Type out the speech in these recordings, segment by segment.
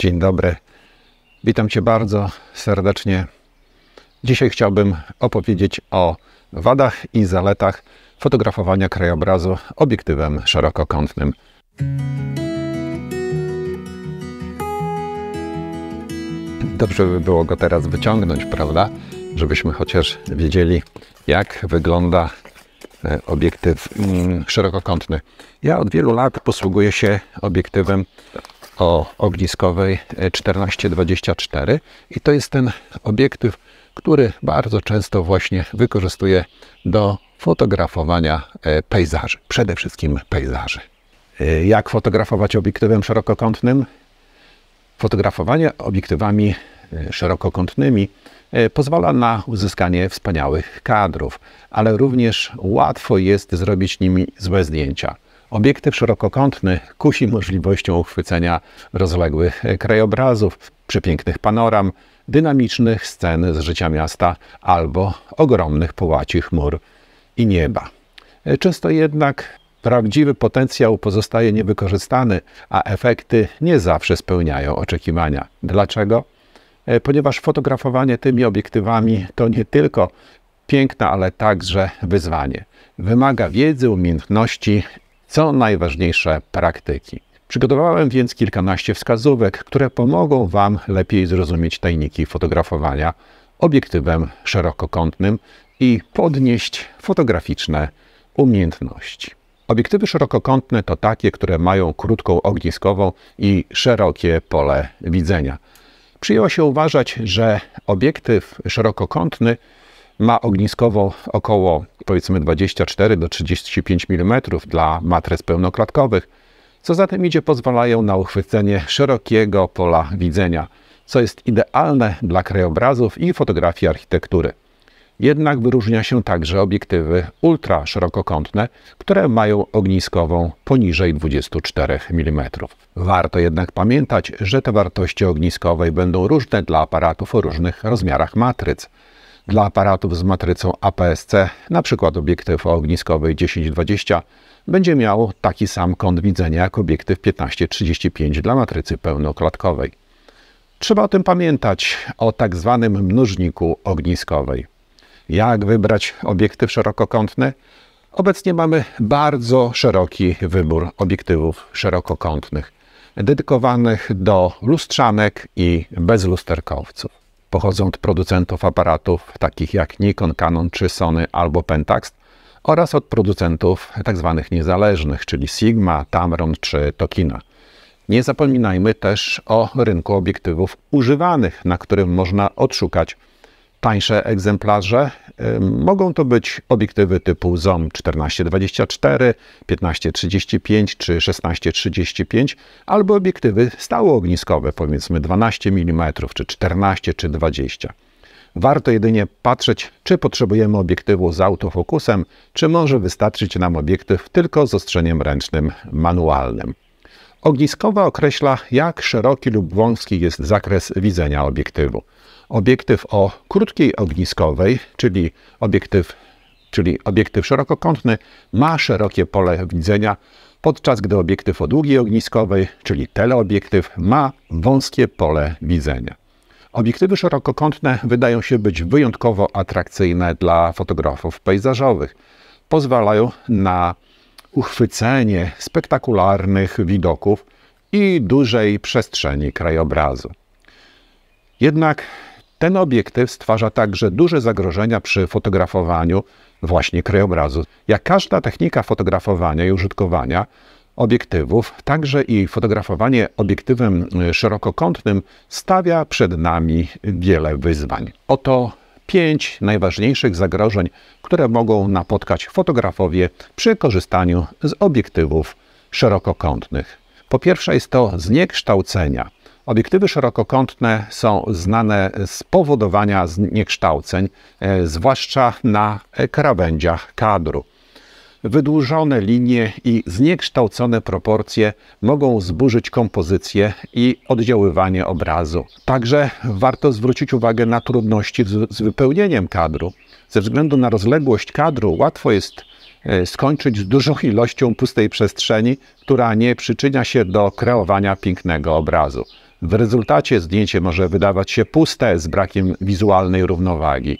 Dzień dobry. Witam Cię bardzo serdecznie. Dzisiaj chciałbym opowiedzieć o wadach i zaletach fotografowania krajobrazu obiektywem szerokokątnym. Dobrze by było go teraz wyciągnąć, prawda? Żebyśmy chociaż wiedzieli, jak wygląda e, obiektyw mm, szerokokątny. Ja od wielu lat posługuję się obiektywem o ogniskowej 1424 e, i to jest ten obiektyw, który bardzo często właśnie wykorzystuje do fotografowania e, pejzaży, przede wszystkim pejzaży. E, jak fotografować obiektywem szerokokątnym? Fotografowanie obiektywami szerokokątnymi pozwala na uzyskanie wspaniałych kadrów, ale również łatwo jest zrobić nimi złe zdjęcia. Obiektyw szerokokątny kusi możliwością uchwycenia rozległych krajobrazów, przepięknych panoram, dynamicznych scen z życia miasta albo ogromnych połaci chmur i nieba. Często jednak prawdziwy potencjał pozostaje niewykorzystany, a efekty nie zawsze spełniają oczekiwania. Dlaczego? Ponieważ fotografowanie tymi obiektywami to nie tylko piękna, ale także wyzwanie. Wymaga wiedzy, umiejętności co najważniejsze praktyki. Przygotowałem więc kilkanaście wskazówek, które pomogą Wam lepiej zrozumieć tajniki fotografowania obiektywem szerokokątnym i podnieść fotograficzne umiejętności. Obiektywy szerokokątne to takie, które mają krótką ogniskową i szerokie pole widzenia. Przyjęło się uważać, że obiektyw szerokokątny ma ogniskowo około powiedzmy 24 do 35 mm dla matryc pełnoklatkowych, co za tym idzie pozwalają na uchwycenie szerokiego pola widzenia, co jest idealne dla krajobrazów i fotografii architektury. Jednak wyróżnia się także obiektywy ultra szerokokątne, które mają ogniskową poniżej 24 mm. Warto jednak pamiętać, że te wartości ogniskowej będą różne dla aparatów o różnych rozmiarach matryc dla aparatów z matrycą APS-C, np. obiektyw o ogniskowej 1020, będzie miał taki sam kąt widzenia jak obiektyw 1535 dla matrycy pełnoklatkowej. Trzeba o tym pamiętać, o tak zwanym mnożniku ogniskowej. Jak wybrać obiektyw szerokokątny? Obecnie mamy bardzo szeroki wybór obiektywów szerokokątnych, dedykowanych do lustrzanek i bezlusterkowców pochodzą od producentów aparatów takich jak Nikon, Canon czy Sony albo Pentax oraz od producentów tzw. Tak niezależnych, czyli Sigma, Tamron czy Tokina. Nie zapominajmy też o rynku obiektywów używanych, na którym można odszukać tańsze egzemplarze. Mogą to być obiektywy typu ZOM 1424, 1535 czy 1635, albo obiektywy stałoogniskowe, powiedzmy 12 mm, czy 14 czy 20. Warto jedynie patrzeć, czy potrzebujemy obiektywu z autofokusem, czy może wystarczyć nam obiektyw tylko z ostrzeniem ręcznym manualnym. Ogniskowa określa, jak szeroki lub wąski jest zakres widzenia obiektywu obiektyw o krótkiej ogniskowej, czyli obiektyw, czyli obiektyw szerokokątny, ma szerokie pole widzenia, podczas gdy obiektyw o długiej ogniskowej, czyli teleobiektyw, ma wąskie pole widzenia. Obiektywy szerokokątne wydają się być wyjątkowo atrakcyjne dla fotografów pejzażowych. Pozwalają na uchwycenie spektakularnych widoków i dużej przestrzeni krajobrazu. Jednak ten obiektyw stwarza także duże zagrożenia przy fotografowaniu właśnie krajobrazu. Jak każda technika fotografowania i użytkowania obiektywów, także i fotografowanie obiektywem y, szerokokątnym stawia przed nami wiele wyzwań. Oto pięć najważniejszych zagrożeń, które mogą napotkać fotografowie przy korzystaniu z obiektywów szerokokątnych. Po pierwsze jest to zniekształcenia Obiektywy szerokokątne są znane z powodowania zniekształceń, e, zwłaszcza na krawędziach kadru. Wydłużone linie i zniekształcone proporcje mogą zburzyć kompozycję i oddziaływanie obrazu. Także warto zwrócić uwagę na trudności z wypełnieniem kadru. Ze względu na rozległość kadru łatwo jest e, skończyć z dużą ilością pustej przestrzeni, która nie przyczynia się do kreowania pięknego obrazu. W rezultacie zdjęcie może wydawać się puste, z brakiem wizualnej równowagi.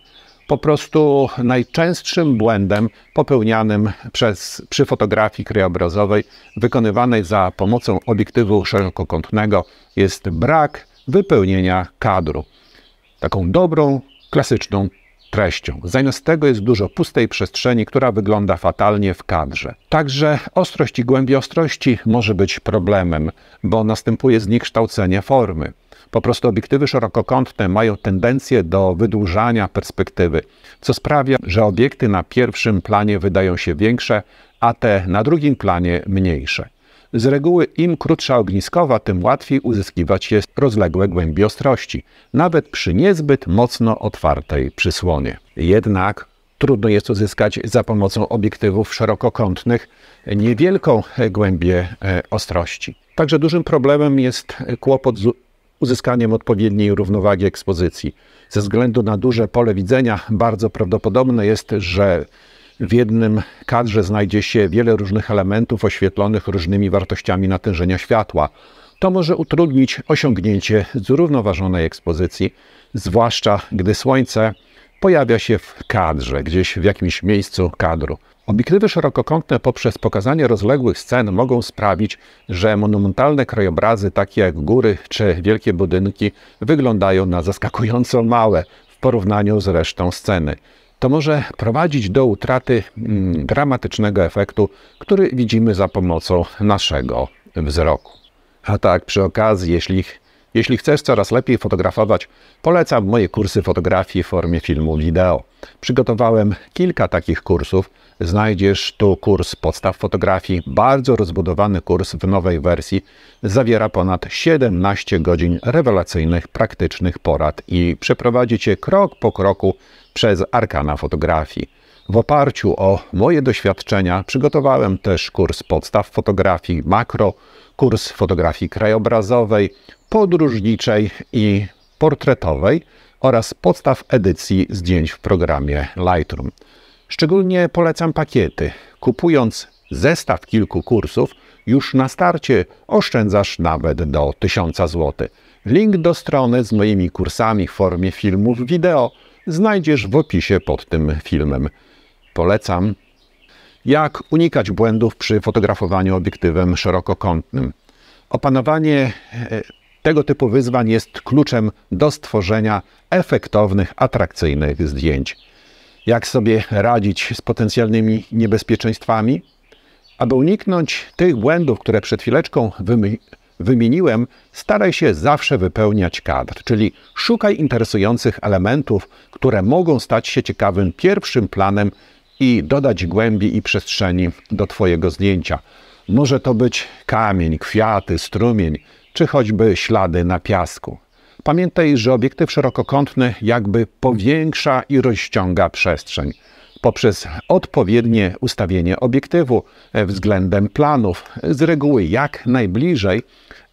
Po prostu najczęstszym błędem popełnianym przez, przy fotografii krajobrazowej wykonywanej za pomocą obiektywu szerokokątnego jest brak wypełnienia kadru. Taką dobrą, klasyczną treścią. Zamiast tego jest dużo pustej przestrzeni, która wygląda fatalnie w kadrze. Także ostrość i głębia ostrości może być problemem, bo następuje zniekształcenie formy. Po prostu obiektywy szerokokątne mają tendencję do wydłużania perspektywy, co sprawia, że obiekty na pierwszym planie wydają się większe, a te na drugim planie mniejsze. Z reguły im krótsza ogniskowa, tym łatwiej uzyskiwać jest rozległe głębi ostrości, nawet przy niezbyt mocno otwartej przysłonie. Jednak trudno jest uzyskać za pomocą obiektywów szerokokątnych niewielką głębię e, ostrości. Także dużym problemem jest kłopot z uzyskaniem odpowiedniej równowagi ekspozycji. Ze względu na duże pole widzenia bardzo prawdopodobne jest, że w jednym kadrze znajdzie się wiele różnych elementów oświetlonych różnymi wartościami natężenia światła. To może utrudnić osiągnięcie zrównoważonej ekspozycji, zwłaszcza gdy słońce pojawia się w kadrze, gdzieś w jakimś miejscu kadru. Obiektywy szerokokątne poprzez pokazanie rozległych scen mogą sprawić, że monumentalne krajobrazy takie jak góry czy wielkie budynki wyglądają na zaskakująco małe w porównaniu z resztą sceny to może prowadzić do utraty mm, dramatycznego efektu, który widzimy za pomocą naszego wzroku. A tak przy okazji, jeśli jeśli chcesz coraz lepiej fotografować, polecam moje kursy fotografii w formie filmu wideo. Przygotowałem kilka takich kursów. Znajdziesz tu kurs podstaw fotografii, bardzo rozbudowany kurs w nowej wersji. Zawiera ponad 17 godzin rewelacyjnych, praktycznych porad i przeprowadzi Cię krok po kroku przez arkana fotografii. W oparciu o moje doświadczenia przygotowałem też kurs podstaw fotografii makro, kurs fotografii krajobrazowej, podróżniczej i portretowej oraz podstaw edycji zdjęć w programie Lightroom. Szczególnie polecam pakiety. Kupując zestaw kilku kursów, już na starcie oszczędzasz nawet do 1000 zł. Link do strony z moimi kursami w formie filmów wideo znajdziesz w opisie pod tym filmem polecam. Jak unikać błędów przy fotografowaniu obiektywem szerokokątnym? Opanowanie e, tego typu wyzwań jest kluczem do stworzenia efektownych, atrakcyjnych zdjęć. Jak sobie radzić z potencjalnymi niebezpieczeństwami? Aby uniknąć tych błędów, które przed chwileczką wymieniłem, staraj się zawsze wypełniać kadr, czyli szukaj interesujących elementów, które mogą stać się ciekawym pierwszym planem i dodać głębi i przestrzeni do Twojego zdjęcia. Może to być kamień, kwiaty, strumień, czy choćby ślady na piasku. Pamiętaj, że obiektyw szerokokątny jakby powiększa i rozciąga przestrzeń. Poprzez odpowiednie ustawienie obiektywu względem planów, z reguły jak najbliżej,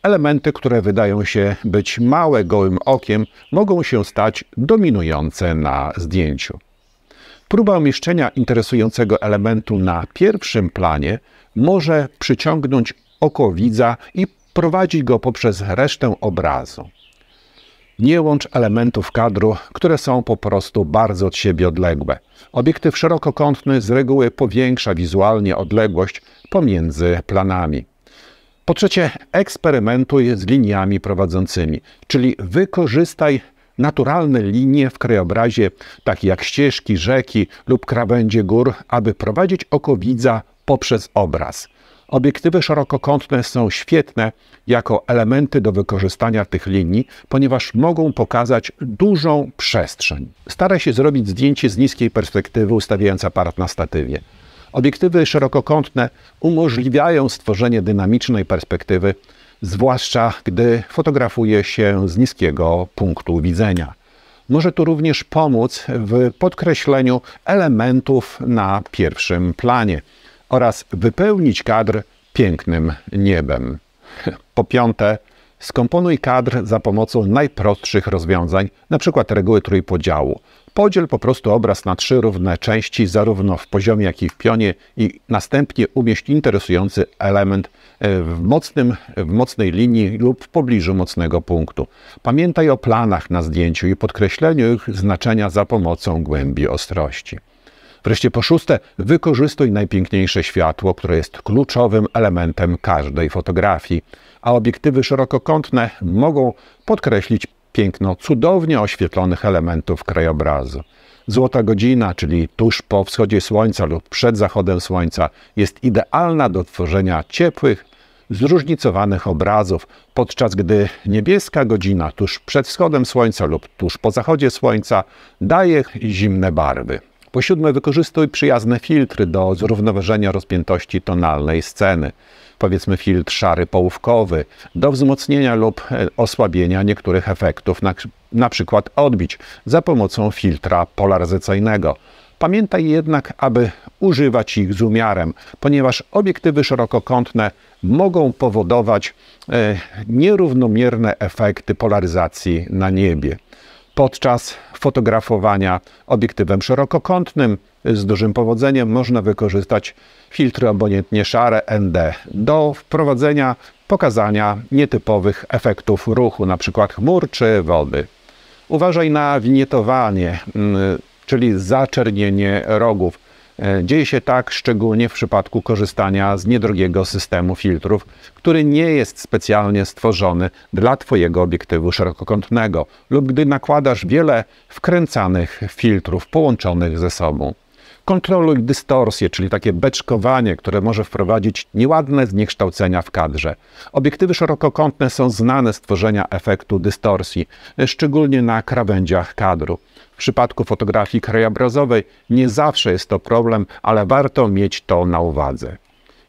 elementy, które wydają się być małe gołym okiem, mogą się stać dominujące na zdjęciu. Próba umieszczenia interesującego elementu na pierwszym planie może przyciągnąć oko widza i prowadzić go poprzez resztę obrazu. Nie łącz elementów kadru, które są po prostu bardzo od siebie odległe. Obiektyw szerokokątny z reguły powiększa wizualnie odległość pomiędzy planami. Po trzecie, eksperymentuj z liniami prowadzącymi, czyli wykorzystaj naturalne linie w krajobrazie, takie jak ścieżki, rzeki lub krawędzie gór, aby prowadzić oko widza poprzez obraz. Obiektywy szerokokątne są świetne jako elementy do wykorzystania tych linii, ponieważ mogą pokazać dużą przestrzeń. Staraj się zrobić zdjęcie z niskiej perspektywy, ustawiając aparat na statywie. Obiektywy szerokokątne umożliwiają stworzenie dynamicznej perspektywy, zwłaszcza gdy fotografuje się z niskiego punktu widzenia. Może tu również pomóc w podkreśleniu elementów na pierwszym planie oraz wypełnić kadr pięknym niebem. Po piąte, skomponuj kadr za pomocą najprostszych rozwiązań, np. reguły trójpodziału. Podziel po prostu obraz na trzy równe części, zarówno w poziomie, jak i w pionie i następnie umieść interesujący element e, w, mocnym, w mocnej linii lub w pobliżu mocnego punktu. Pamiętaj o planach na zdjęciu i podkreśleniu ich znaczenia za pomocą głębi ostrości. Wreszcie po szóste, wykorzystuj najpiękniejsze światło, które jest kluczowym elementem każdej fotografii, a obiektywy szerokokątne mogą podkreślić piękno cudownie oświetlonych elementów krajobrazu. Złota godzina, czyli tuż po wschodzie słońca lub przed zachodem słońca, jest idealna do tworzenia ciepłych, zróżnicowanych obrazów, podczas gdy niebieska godzina tuż przed wschodem słońca lub tuż po zachodzie słońca daje zimne barwy. Po siódme, wykorzystuj przyjazne filtry do zrównoważenia rozpiętości tonalnej sceny powiedzmy filtr szary połówkowy do wzmocnienia lub e, osłabienia niektórych efektów, na, na przykład odbić za pomocą filtra polaryzacyjnego. Pamiętaj jednak, aby używać ich z umiarem, ponieważ obiektywy szerokokątne mogą powodować e, nierównomierne efekty polaryzacji na niebie podczas fotografowania obiektywem szerokokątnym. Z dużym powodzeniem można wykorzystać filtry obojętnie szare ND do wprowadzenia pokazania nietypowych efektów ruchu, np. chmur czy wody. Uważaj na winietowanie, mm, czyli zaczernienie rogów. E, dzieje się tak szczególnie w przypadku korzystania z niedrogiego systemu filtrów, który nie jest specjalnie stworzony dla Twojego obiektywu szerokokątnego lub gdy nakładasz wiele wkręcanych filtrów połączonych ze sobą. Kontroluj dystorsję, czyli takie beczkowanie, które może wprowadzić nieładne zniekształcenia w kadrze. Obiektywy szerokokątne są znane z tworzenia efektu dystorsji, e, szczególnie na krawędziach kadru. W przypadku fotografii krajobrazowej nie zawsze jest to problem, ale warto mieć to na uwadze.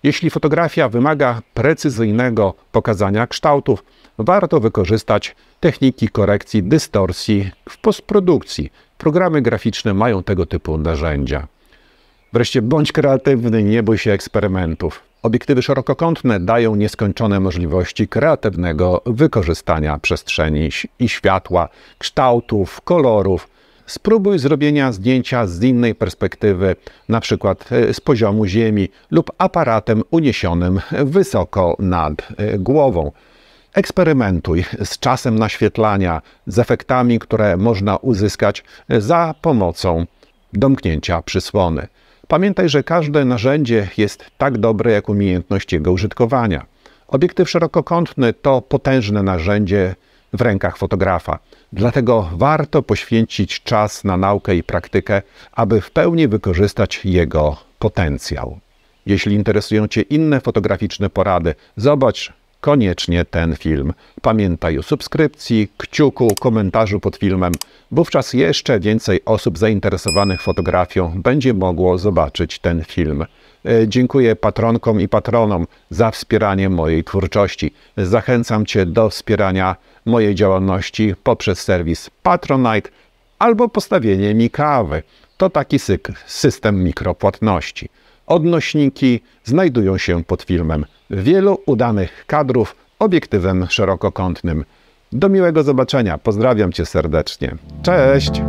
Jeśli fotografia wymaga precyzyjnego pokazania kształtów, warto wykorzystać techniki korekcji dystorsji w postprodukcji. Programy graficzne mają tego typu narzędzia. Wreszcie bądź kreatywny, nie bój się eksperymentów. Obiektywy szerokokątne dają nieskończone możliwości kreatywnego wykorzystania przestrzeni i światła, kształtów, kolorów spróbuj zrobienia zdjęcia z innej perspektywy, na przykład e, z poziomu ziemi lub aparatem uniesionym wysoko nad e, głową. Eksperymentuj z czasem naświetlania, z efektami, które można uzyskać e, za pomocą domknięcia przysłony. Pamiętaj, że każde narzędzie jest tak dobre jak umiejętność jego użytkowania. Obiektyw szerokokątny to potężne narzędzie w rękach fotografa. Dlatego warto poświęcić czas na naukę i praktykę, aby w pełni wykorzystać jego potencjał. Jeśli interesują Cię inne fotograficzne porady, zobacz koniecznie ten film. Pamiętaj o subskrypcji, kciuku, komentarzu pod filmem. Wówczas jeszcze więcej osób zainteresowanych fotografią będzie mogło zobaczyć ten film. E, dziękuję patronkom i patronom za wspieranie mojej twórczości. Zachęcam Cię do wspierania mojej działalności poprzez serwis Patronite albo postawienie mi kawy. To taki syk, system mikropłatności. Odnośniki znajdują się pod filmem. Wielu udanych kadrów obiektywem szerokokątnym. Do miłego zobaczenia. Pozdrawiam Cię serdecznie. Cześć!